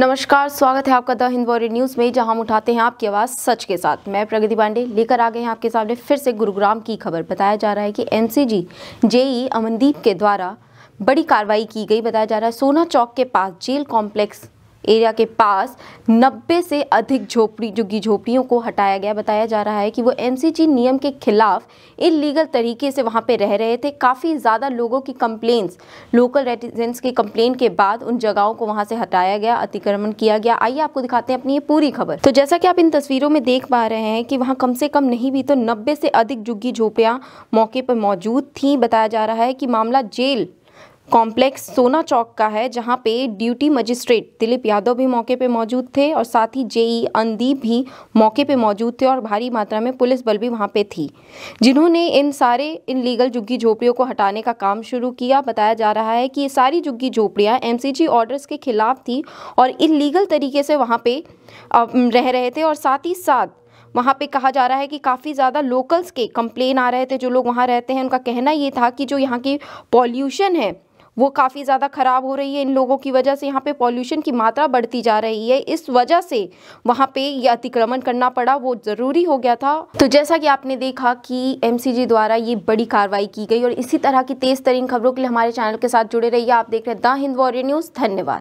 नमस्कार स्वागत है आपका द हिंद वॉरियर न्यूज़ में जहां हम उठाते हैं आपकी आवाज़ सच के साथ मैं प्रगति पांडे लेकर आ गए हैं आपके सामने फिर से गुरुग्राम की खबर बताया जा रहा है कि एनसीजी जेई अमनदीप के द्वारा बड़ी कार्रवाई की गई बताया जा रहा है सोना चौक के पास जेल कॉम्प्लेक्स एरिया के पास 90 से अधिक झोपड़ी झुग्गी झोपड़ियों को हटाया गया बताया जा रहा है कि वो एमसीजी नियम के खिलाफ इलीगल तरीके से वहाँ पे रह रहे थे काफ़ी ज़्यादा लोगों की कंप्लेंट्स लोकल रेटिजेंट्स की कंप्लेन के बाद उन जगहों को वहाँ से हटाया गया अतिक्रमण किया गया आइए आपको दिखाते हैं अपनी ये पूरी खबर तो जैसा कि आप इन तस्वीरों में देख पा रहे हैं कि वहाँ कम से कम नहीं भी तो नब्बे से अधिक झुग्गी झोपड़ियाँ मौके पर मौजूद थी बताया जा रहा है कि मामला जेल कॉम्प्लेक्स सोना चौक का है जहां पे ड्यूटी मजिस्ट्रेट दिलीप यादव भी मौके पे मौजूद थे और साथ ही जेई अनदीप भी मौके पे मौजूद थे और भारी मात्रा में पुलिस बल भी वहां पे थी जिन्होंने इन सारे इन लीगल झुग्गी झोपड़ियों को हटाने का काम शुरू किया बताया जा रहा है कि ये सारी झुग्गी झोपड़ियाँ एम ऑर्डर्स के खिलाफ थी और इलीगल तरीके से वहाँ पर रह रहे थे और साथ ही साथ वहाँ पे कहा जा रहा है कि काफ़ी ज़्यादा लोकल्स के कंप्लेन आ रहे थे जो लोग वहाँ रहते हैं उनका कहना ये था कि जो यहाँ की पॉल्यूशन है वो काफ़ी ज़्यादा ख़राब हो रही है इन लोगों की वजह से यहाँ पे पॉल्यूशन की मात्रा बढ़ती जा रही है इस वजह से वहाँ पे ये अतिक्रमण करना पड़ा वो ज़रूरी हो गया था तो जैसा कि आपने देखा कि एम द्वारा ये बड़ी कार्रवाई की गई और इसी तरह की तेज़ तरीन खबरों के लिए हमारे चैनल के साथ जुड़े रहिए आप देख रहे हैं द हिंद वॉरियर न्यूज़ धन्यवाद